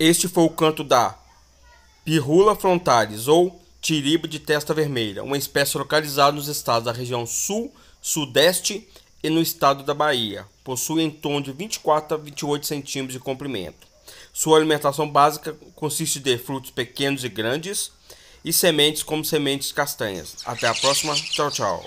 Este foi o canto da Pirula frontalis ou tiriba de testa vermelha, uma espécie localizada nos estados da região sul, sudeste e no estado da Bahia. Possui em torno de 24 a 28 centímetros de comprimento. Sua alimentação básica consiste de frutos pequenos e grandes e sementes como sementes castanhas. Até a próxima. Tchau, tchau.